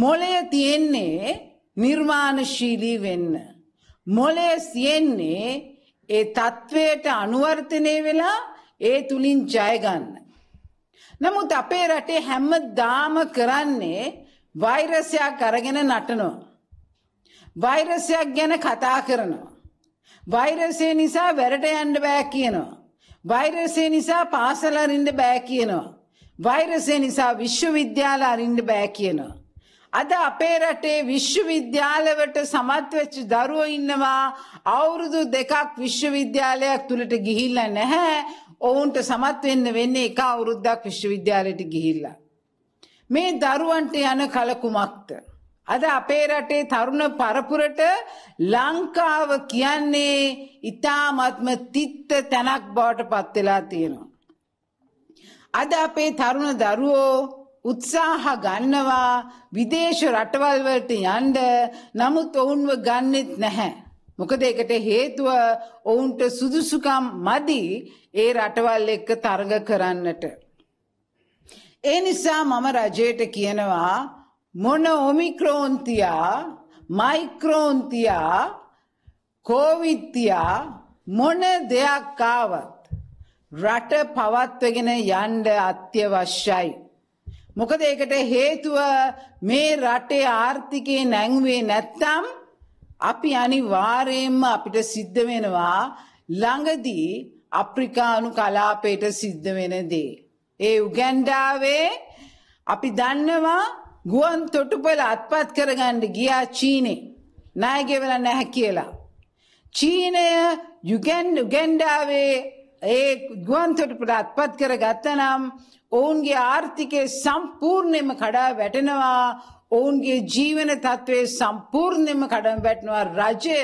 මොලය තියෙන්නේ නිර්මාණශීලී වෙන්න. මොලය තියෙන්නේ ඒ தത്വයට අනුවර්තනය වෙලා ඒ තුලින් ජය ගන්න. නමුත් අපේ රටේ හැමදාම කරන්නේ වෛරසයක් අරගෙන නටනවා. වෛරසයක් ගැන කතා කරනවා. වෛරසය නිසා වැරට යන්න බෑ කියනවා. වෛරසය නිසා පාසල අරින්න බෑ කියනවා. වෛරසය නිසා විශ්වවිද්‍යාල අරින්න බෑ කියනවා. අද අපේ රටේ විශ්වවිද්‍යාලවට සමත්වෙච්ච දරුවෝ ඉන්නවා අවුරුදු දෙකක් විශ්වවිද්‍යාලයක් තුලට ගිහිල්ලා නැහැ. ඔවුන්ට සමත් වෙන්න වෙන්නේ එක අවුරුද්දක් විශ්වවිද්‍යාලයට ගිහිල්ලා. මේ දරුවන්ට යන කලකුමක්ද? අද අපේ රටේ තරුණ පරපුරට ලංකාව කියන්නේ ඊ타මත්ම තිත්ත තැනක් බවට පත් වෙලා තියෙනවා. අද අපේ තරුණ දරුවෝ උත්සාහ ගන්නවා විදේශ රටවල් වලට යන්න නමුත් ඔවුන්ව ගන්නෙත් නැහැ මොකද ඒකට හේතුව ඔවුන්ට සුදුසුකම් මදි ඒ රටවල් එක්ක තරග කරන්නට. ඒ නිසා මම රජයට කියනවා මොන ඔමික්‍රෝන්තියා මයික්‍රෝන්තියා කෝවිත්තියා මොන දෙයක් ආවත් රට පවත්වගෙන යන්න අත්‍යවශ්‍යයි. මොකද ඒකට හේතුව මේ රටේ ආර්ථිකේ නැංවේ නැත්තම් අපි අනිවාර්යයෙන්ම අපිට සිද්ධ වෙනවා ළඟදී අප්‍රිකානු කලාපයට සිද්ධ වෙන දේ. ඒ උගැන්ඩාවේ අපි දන්නවා ගුවන් තොටුපල අත්පත් කරගන්න ගියා චීනේ ණයගෙවල නැහැ කියලා. චීනය යුගැන්ඩාවේ ඒ ගුවන්තොටුපළ අත්පත් කර ගත්තනම් ඔවුන්ගේ ආර්ථිකය සම්පූර්ණයෙන්ම කඩා වැටෙනවා ඔවුන්ගේ ජීවන තත්ත්වයේ සම්පූර්ණයෙන්ම කඩම් වැටෙනවා රජය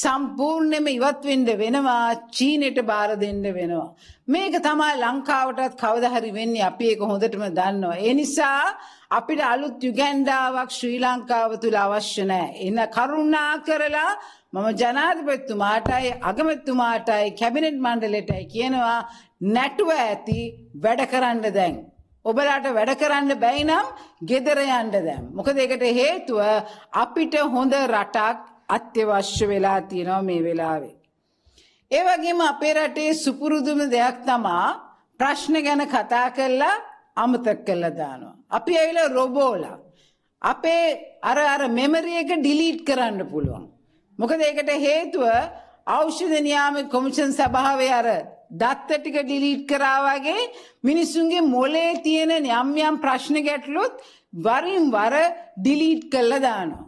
සම්පූර්ණයෙන්ම ඉවත් වෙන්න වෙනවා චීනෙට බාර දෙන්න වෙනවා මේක තමයි ලංකාවටත් කවදා හරි වෙන්නේ අපි ඒක හොඳටම දන්නවා ඒ නිසා අපිට අලුත් යුගැන්ඩාවක් ශ්‍රී ලංකාව තුල අවශ්‍ය නැහැ එන කරුණා කරලා මම ජනාධිපතිතුමාටයි අගමැතිතුමාටයි කැබිනට් මණ්ඩලයටයි කියනවා නැටුව ඇති වැඩ කරන්න දැන් ඔබලාට වැඩ කරන්න බැයි නම් ගෙදර යන්න දැන්. මොකද ඒකට හේතුව අපිට හොඳ රටක් අත්‍යවශ්‍ය වෙලා තියෙනවා මේ වෙලාවේ. ඒ වගේම අපේ රටේ සුපුරුදුම දෙයක් තමා ප්‍රශ්න ගැන කතා කරලා අමතක කරලා දානවා. අපි ඇවිල්ලා රොබෝලා. අපේ අර අර මෙමරි එක ඩිලීට් කරන්න පුළුවන්. මොකද ඒකට හේතුව ඖෂධ නියාමක කොමිෂන් සභාවේ අර දත්ත ටික ඩිලීට් කරා වගේ මිනිස්සුන්ගේ මොලේ තියෙන යම් යම් ප්‍රශ්න ගැටලුත් වරින් වර ඩිලීට් කරලා දානවා.